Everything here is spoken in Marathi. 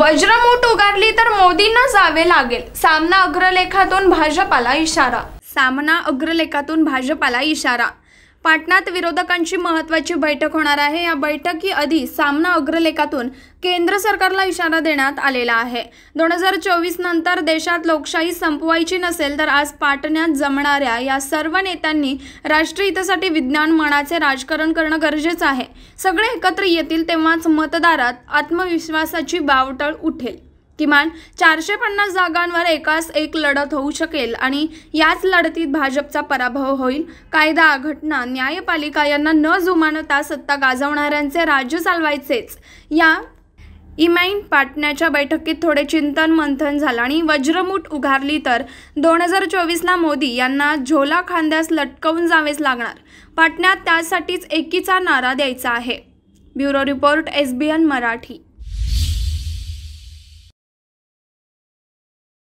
वज्रमूठ उगारली तर मोदींना जावे लागेल सामना अग्रलेखातून भाजपाला इशारा सामना अग्रलेखातून भाजपाला इशारा पाटणात विरोधकांची महत्वाची बैठक होणार आहे या बैठकी आधी सामना अग्रलेखातून केंद्र सरकारला इशारा देण्यात आलेला आहे दोन हजार चोवीस नंतर देशात लोकशाही संपवायची नसेल तर आज पाटण्यात जमणाऱ्या या सर्व नेत्यांनी राष्ट्रीय हितासाठी विज्ञान मनाचे राजकारण करणं गरजेचं आहे सगळे एकत्र येतील तेव्हाच मतदारात आत्मविश्वासाची बावटळ उठेल किमान चारशे पन्नास जागांवर एकास एक लढत होऊ शकेल आणि याच लढतीत भाजपचा पराभव होईल कायदा घटना न्यायपालिका यांना न जुमानता सत्ता गाजवणाऱ्यांचे राज्य चालवायचेच या इमाईन पाटण्याच्या बैठकीत थोडे चिंतन मंथन झालं आणि वज्रमूठ उघारली तर दोन हजार चोवीसला मोदी यांना झोला खांद्यास लटकवून जावेच लागणार पाटण्यात त्यासाठीच एकीचा नारा द्यायचा आहे bureau report S B N Marathi